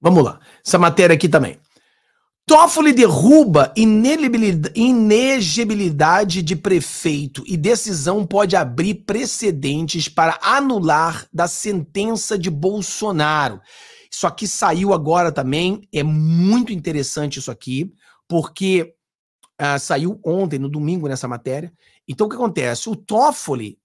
Vamos lá. Essa matéria aqui também. Toffoli derruba inegibilidade de prefeito e decisão pode abrir precedentes para anular da sentença de Bolsonaro. Isso aqui saiu agora também, é muito interessante isso aqui, porque uh, saiu ontem, no domingo, nessa matéria. Então o que acontece? O Toffoli,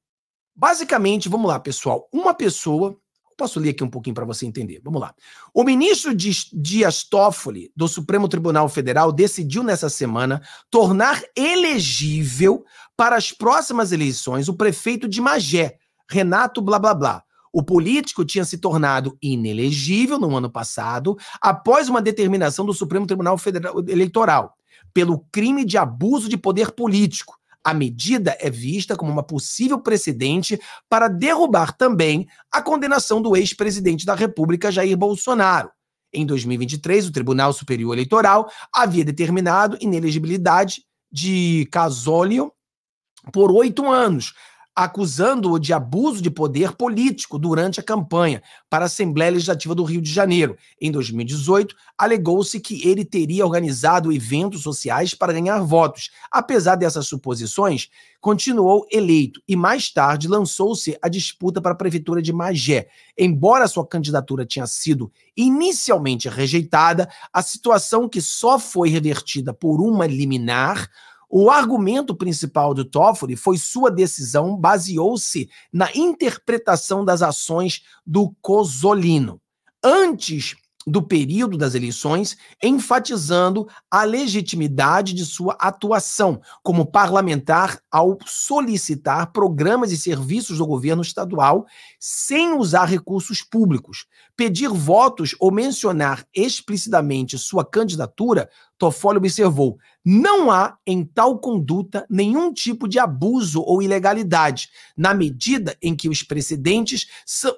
basicamente, vamos lá, pessoal, uma pessoa Posso ler aqui um pouquinho para você entender. Vamos lá. O ministro Dias Toffoli, do Supremo Tribunal Federal, decidiu nessa semana tornar elegível para as próximas eleições o prefeito de Magé, Renato Blá Blá Blá. O político tinha se tornado inelegível no ano passado, após uma determinação do Supremo Tribunal Federal Eleitoral, pelo crime de abuso de poder político, a medida é vista como uma possível precedente para derrubar também a condenação do ex-presidente da República, Jair Bolsonaro. Em 2023, o Tribunal Superior Eleitoral havia determinado inelegibilidade de Casólio por oito anos, acusando-o de abuso de poder político durante a campanha para a Assembleia Legislativa do Rio de Janeiro. Em 2018, alegou-se que ele teria organizado eventos sociais para ganhar votos. Apesar dessas suposições, continuou eleito e mais tarde lançou-se a disputa para a prefeitura de Magé. Embora sua candidatura tinha sido inicialmente rejeitada, a situação que só foi revertida por uma liminar o argumento principal do Toffoli foi sua decisão baseou-se na interpretação das ações do Cosolino. Antes do período das eleições, enfatizando a legitimidade de sua atuação como parlamentar ao solicitar programas e serviços do governo estadual sem usar recursos públicos. Pedir votos ou mencionar explicitamente sua candidatura, Toffoli observou, não há em tal conduta nenhum tipo de abuso ou ilegalidade, na medida em que os precedentes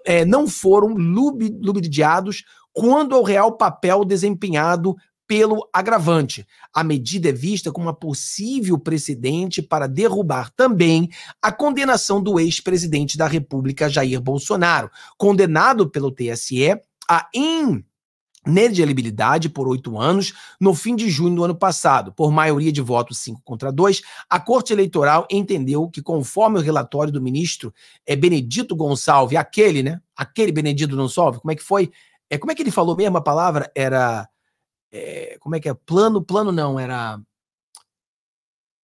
eh, não foram lubridiados quando ao é real papel desempenhado pelo agravante. A medida é vista como uma possível precedente para derrubar também a condenação do ex-presidente da República Jair Bolsonaro, condenado pelo TSE a in ineligibilidade por oito anos no fim de junho do ano passado. Por maioria de votos, cinco contra dois. a Corte Eleitoral entendeu que, conforme o relatório do ministro é Benedito Gonçalves, aquele, né? Aquele Benedito Gonçalves, como é que foi? É, como é que ele falou mesmo a palavra? Era. É, como é que é? Plano, plano não, era.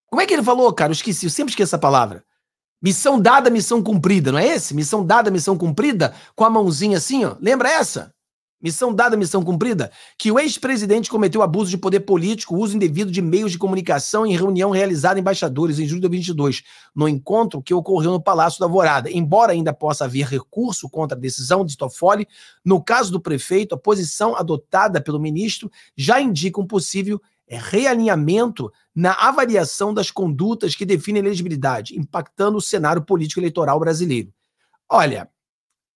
Como é que ele falou, cara? Eu esqueci, eu sempre esqueço essa palavra. Missão dada, missão cumprida, não é esse? Missão dada, missão cumprida, com a mãozinha assim, ó. Lembra essa? Missão dada, missão cumprida, que o ex-presidente cometeu abuso de poder político, uso indevido de meios de comunicação em reunião realizada em embaixadores em julho de 2022, no encontro que ocorreu no Palácio da Alvorada. Embora ainda possa haver recurso contra a decisão de Toffoli, no caso do prefeito, a posição adotada pelo ministro já indica um possível é, realinhamento na avaliação das condutas que definem elegibilidade, impactando o cenário político eleitoral brasileiro. Olha,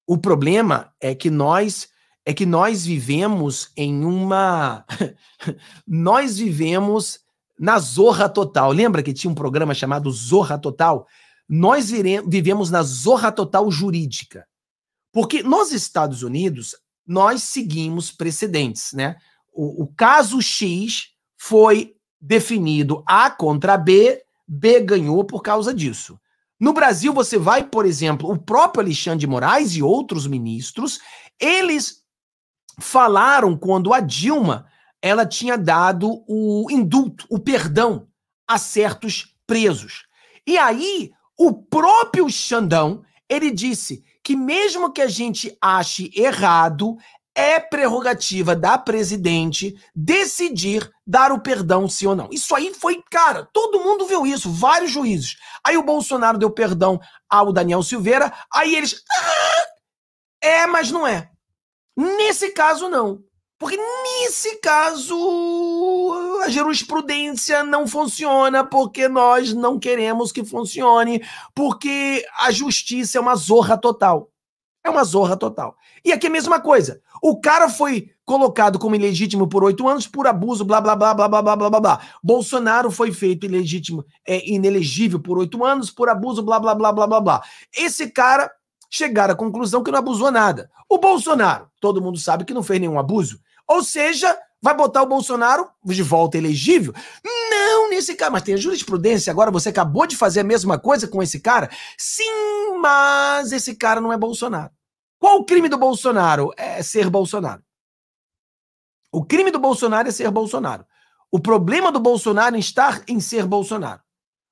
o problema é que nós é que nós vivemos em uma. nós vivemos na Zorra Total. Lembra que tinha um programa chamado Zorra Total? Nós vivemos na Zorra Total jurídica. Porque nos Estados Unidos, nós seguimos precedentes, né? O, o caso X foi definido A contra B, B ganhou por causa disso. No Brasil, você vai, por exemplo, o próprio Alexandre de Moraes e outros ministros, eles falaram quando a Dilma ela tinha dado o indulto, o perdão a certos presos. E aí o próprio Xandão, ele disse que mesmo que a gente ache errado, é prerrogativa da presidente decidir dar o perdão sim ou não. Isso aí foi, cara, todo mundo viu isso, vários juízes. Aí o Bolsonaro deu perdão ao Daniel Silveira, aí eles ah, é, mas não é. Nesse caso, não. Porque nesse caso a jurisprudência não funciona porque nós não queremos que funcione, porque a justiça é uma zorra total. É uma zorra total. E aqui é a mesma coisa. O cara foi colocado como ilegítimo por oito anos por abuso, blá, blá, blá, blá, blá, blá, blá, blá. Bolsonaro foi feito ilegítimo, é, inelegível por oito anos por abuso, blá, blá, blá, blá, blá, blá. Esse cara chegar à conclusão que não abusou nada. O Bolsonaro, todo mundo sabe que não fez nenhum abuso. Ou seja, vai botar o Bolsonaro de volta elegível? Não nesse caso, mas tem a jurisprudência agora, você acabou de fazer a mesma coisa com esse cara? Sim, mas esse cara não é Bolsonaro. Qual o crime do Bolsonaro? É ser Bolsonaro. O crime do Bolsonaro é ser Bolsonaro. O problema do Bolsonaro é estar em ser Bolsonaro.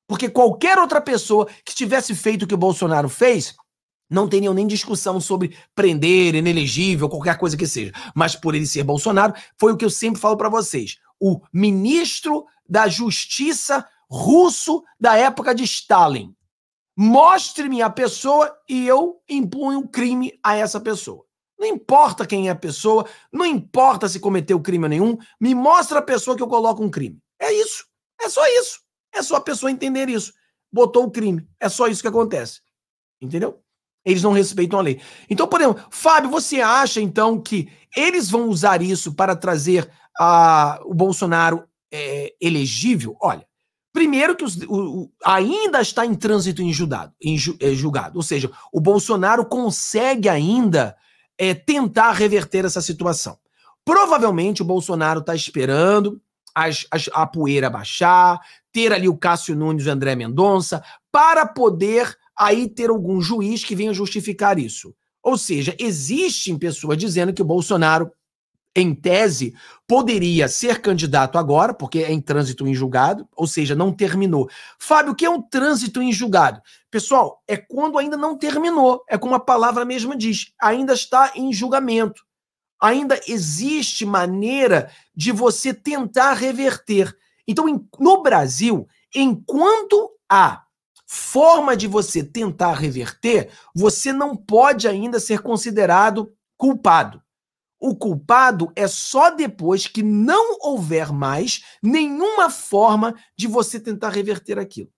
Porque qualquer outra pessoa que tivesse feito o que o Bolsonaro fez, não teriam nem discussão sobre prender, inelegível, qualquer coisa que seja. Mas por ele ser Bolsonaro, foi o que eu sempre falo para vocês. O ministro da Justiça russo da época de Stalin. Mostre-me a pessoa e eu impunho crime a essa pessoa. Não importa quem é a pessoa, não importa se cometeu crime nenhum, me mostra a pessoa que eu coloco um crime. É isso. É só isso. É só a pessoa entender isso. Botou o crime. É só isso que acontece. Entendeu? Eles não respeitam a lei. Então, por exemplo, Fábio, você acha então que eles vão usar isso para trazer a, o Bolsonaro é, elegível? Olha, primeiro que os, o, o, ainda está em trânsito em, judado, em ju, é, julgado, ou seja, o Bolsonaro consegue ainda é, tentar reverter essa situação. Provavelmente o Bolsonaro está esperando as, as, a poeira baixar, ter ali o Cássio Nunes e o André Mendonça, para poder aí ter algum juiz que venha justificar isso. Ou seja, existem pessoas dizendo que o Bolsonaro, em tese, poderia ser candidato agora, porque é em trânsito em julgado, ou seja, não terminou. Fábio, o que é um trânsito em julgado? Pessoal, é quando ainda não terminou, é como a palavra mesma diz, ainda está em julgamento. Ainda existe maneira de você tentar reverter. Então, no Brasil, enquanto há forma de você tentar reverter, você não pode ainda ser considerado culpado. O culpado é só depois que não houver mais nenhuma forma de você tentar reverter aquilo.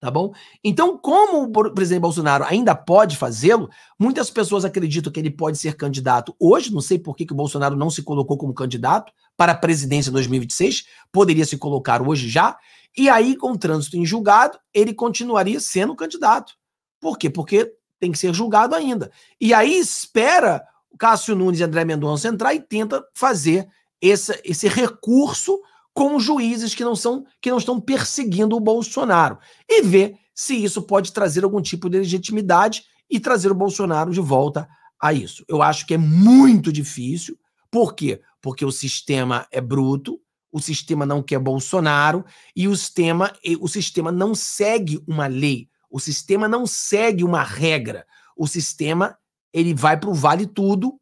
Tá bom? Então, como o presidente Bolsonaro ainda pode fazê-lo, muitas pessoas acreditam que ele pode ser candidato hoje. Não sei por que, que o Bolsonaro não se colocou como candidato para a presidência em 2026. Poderia se colocar hoje já. E aí, com o trânsito em julgado, ele continuaria sendo candidato. Por quê? Porque tem que ser julgado ainda. E aí espera o Cássio Nunes e André Mendonça entrar e tenta fazer esse, esse recurso com juízes que não são que não estão perseguindo o Bolsonaro e ver se isso pode trazer algum tipo de legitimidade e trazer o Bolsonaro de volta a isso. Eu acho que é muito difícil. Por quê? Porque o sistema é bruto, o sistema não quer Bolsonaro e o sistema, o sistema não segue uma lei, o sistema não segue uma regra. O sistema ele vai para o vale tudo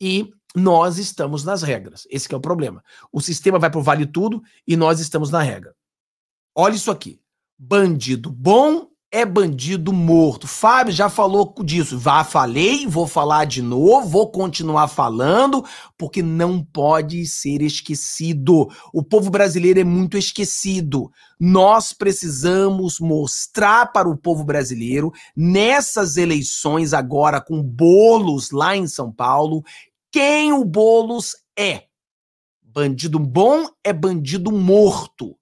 e nós estamos nas regras. Esse é o problema. O sistema vai para o vale tudo e nós estamos na regra. Olha isso aqui. Bandido bom é bandido morto. Fábio já falou disso. Vá, falei, vou falar de novo, vou continuar falando, porque não pode ser esquecido. O povo brasileiro é muito esquecido. Nós precisamos mostrar para o povo brasileiro, nessas eleições agora com bolos lá em São Paulo, quem o bolos é. Bandido bom é bandido morto.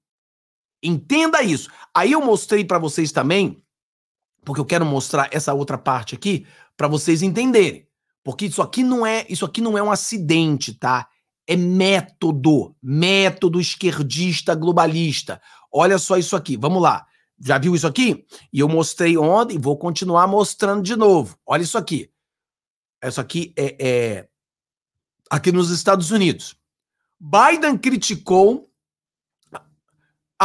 Entenda isso. Aí eu mostrei para vocês também, porque eu quero mostrar essa outra parte aqui para vocês entenderem, porque isso aqui não é, isso aqui não é um acidente, tá? É método, método esquerdista globalista. Olha só isso aqui. Vamos lá. Já viu isso aqui? E eu mostrei ontem, vou continuar mostrando de novo. Olha isso aqui. Isso aqui é, é aqui nos Estados Unidos. Biden criticou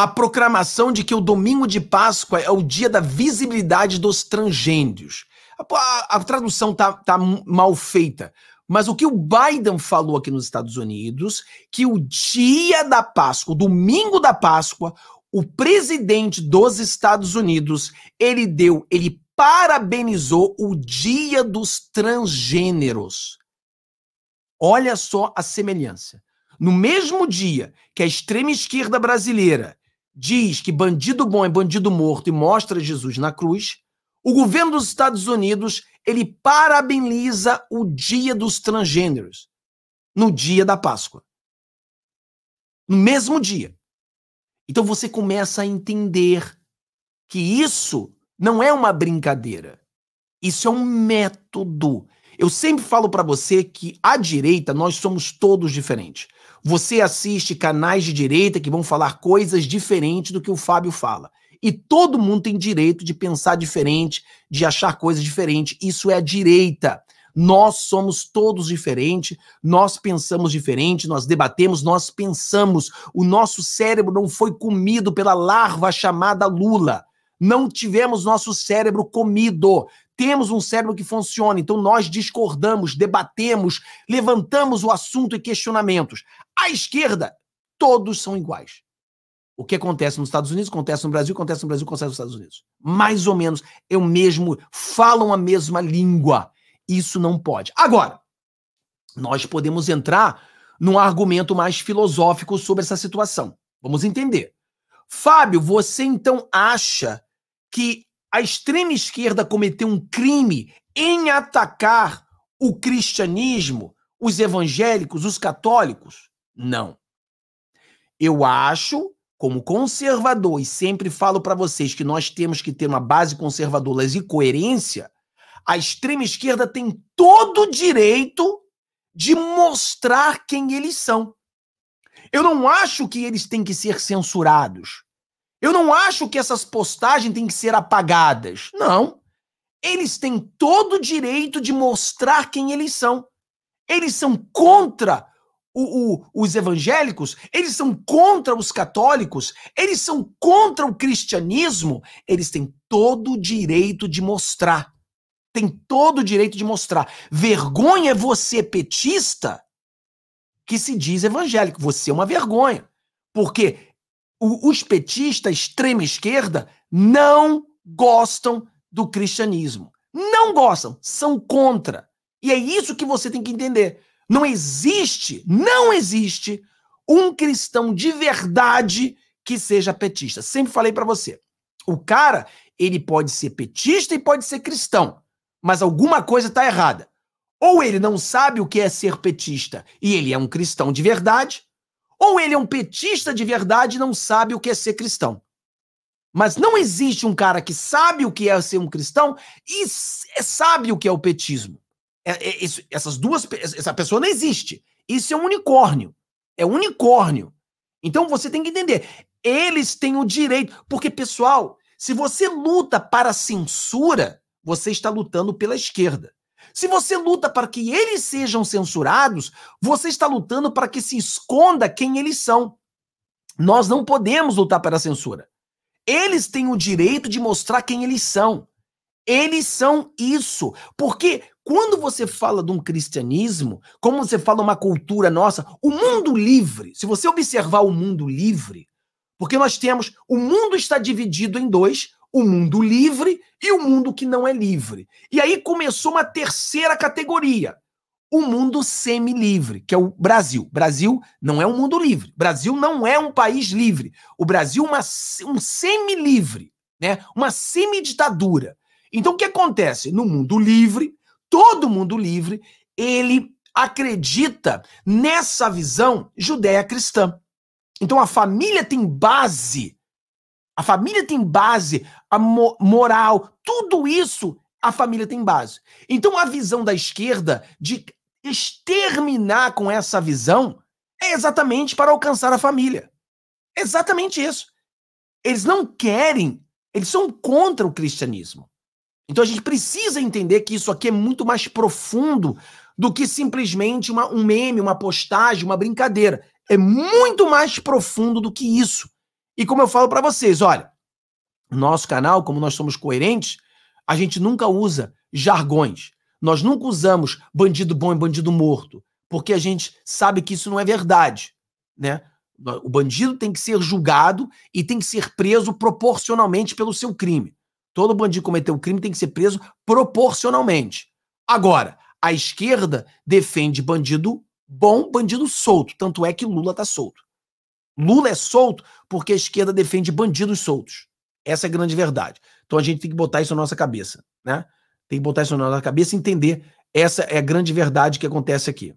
a proclamação de que o domingo de Páscoa é o dia da visibilidade dos transgêneros, A, a, a tradução tá, tá mal feita. Mas o que o Biden falou aqui nos Estados Unidos, que o dia da Páscoa, o domingo da Páscoa, o presidente dos Estados Unidos, ele deu, ele parabenizou o dia dos transgêneros. Olha só a semelhança. No mesmo dia que a extrema esquerda brasileira diz que bandido bom é bandido morto e mostra Jesus na cruz, o governo dos Estados Unidos ele parabeniza o dia dos transgêneros no dia da Páscoa. No mesmo dia. Então você começa a entender que isso não é uma brincadeira. Isso é um método. Eu sempre falo para você que à direita nós somos todos diferentes. Você assiste canais de direita que vão falar coisas diferentes do que o Fábio fala. E todo mundo tem direito de pensar diferente, de achar coisas diferentes. Isso é a direita. Nós somos todos diferentes, nós pensamos diferente, nós debatemos, nós pensamos. O nosso cérebro não foi comido pela larva chamada Lula. Não tivemos nosso cérebro comido temos um cérebro que funciona, então nós discordamos, debatemos, levantamos o assunto e questionamentos. a esquerda, todos são iguais. O que acontece nos Estados Unidos, acontece no Brasil, acontece no Brasil, acontece nos Estados Unidos. Mais ou menos é o mesmo, falam a mesma língua. Isso não pode. Agora, nós podemos entrar num argumento mais filosófico sobre essa situação. Vamos entender. Fábio, você então acha que a extrema esquerda cometeu um crime em atacar o cristianismo, os evangélicos, os católicos? Não. Eu acho, como conservador, e sempre falo para vocês que nós temos que ter uma base conservadora e coerência, a extrema esquerda tem todo o direito de mostrar quem eles são. Eu não acho que eles têm que ser censurados. Eu não acho que essas postagens têm que ser apagadas. Não. Eles têm todo o direito de mostrar quem eles são. Eles são contra o, o, os evangélicos, eles são contra os católicos, eles são contra o cristianismo. Eles têm todo o direito de mostrar. Tem todo o direito de mostrar. Vergonha é você, petista, que se diz evangélico. Você é uma vergonha. Porque o, os petistas, extrema esquerda, não gostam do cristianismo. Não gostam, são contra. E é isso que você tem que entender. Não existe, não existe um cristão de verdade que seja petista. Sempre falei para você. O cara, ele pode ser petista e pode ser cristão, mas alguma coisa está errada. Ou ele não sabe o que é ser petista e ele é um cristão de verdade, ou ele é um petista de verdade e não sabe o que é ser cristão. Mas não existe um cara que sabe o que é ser um cristão e é, sabe o que é o petismo. É, é, isso, essas duas, essa pessoa não existe. Isso é um unicórnio. É um unicórnio. Então você tem que entender. Eles têm o direito. Porque, pessoal, se você luta para a censura, você está lutando pela esquerda. Se você luta para que eles sejam censurados, você está lutando para que se esconda quem eles são. Nós não podemos lutar para a censura. Eles têm o direito de mostrar quem eles são. Eles são isso. Porque quando você fala de um cristianismo, como você fala uma cultura nossa, o mundo livre, se você observar o mundo livre, porque nós temos, o mundo está dividido em dois, o mundo livre e o mundo que não é livre. E aí começou uma terceira categoria, o mundo semi-livre, que é o Brasil. Brasil não é um mundo livre. Brasil não é um país livre. O Brasil é um semi-livre, né? uma semi-ditadura. Então o que acontece? No mundo livre, todo mundo livre, ele acredita nessa visão judéia cristã. Então a família tem base a família tem base, a mo moral, tudo isso a família tem base. Então a visão da esquerda de exterminar com essa visão é exatamente para alcançar a família. exatamente isso. Eles não querem, eles são contra o cristianismo. Então a gente precisa entender que isso aqui é muito mais profundo do que simplesmente uma, um meme, uma postagem, uma brincadeira. É muito mais profundo do que isso. E como eu falo para vocês, olha, nosso canal, como nós somos coerentes, a gente nunca usa jargões. Nós nunca usamos bandido bom e bandido morto, porque a gente sabe que isso não é verdade, né? O bandido tem que ser julgado e tem que ser preso proporcionalmente pelo seu crime. Todo bandido que cometeu um crime tem que ser preso proporcionalmente. Agora, a esquerda defende bandido bom, bandido solto. Tanto é que Lula está solto. Lula é solto porque a esquerda defende bandidos soltos. Essa é a grande verdade. Então a gente tem que botar isso na nossa cabeça, né? Tem que botar isso na nossa cabeça e entender essa é a grande verdade que acontece aqui.